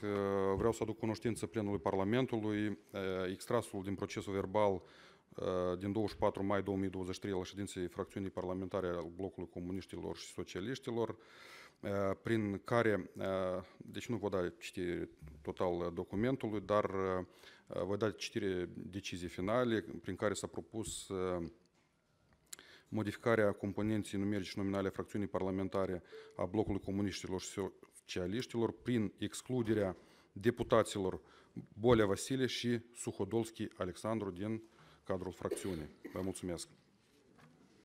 că vreau să aduc cunoștință plenului Parlamentului extrasul din procesul verbal din 24 mai 2023 la ședinței fracțiunii parlamentare al blocului comuniștilor și socialiștilor, prin care, deci nu vă da citire total documentului, dar vă da citire decizii finale, prin care s-a propus modificarea componenței numerice nominale a fracțiunii parlamentare a blocului comuniștilor specialiștilor prin excluderea deputaților Bolea Vasile și Suhodolski Alexandru din cadrul fracțiunii. Vă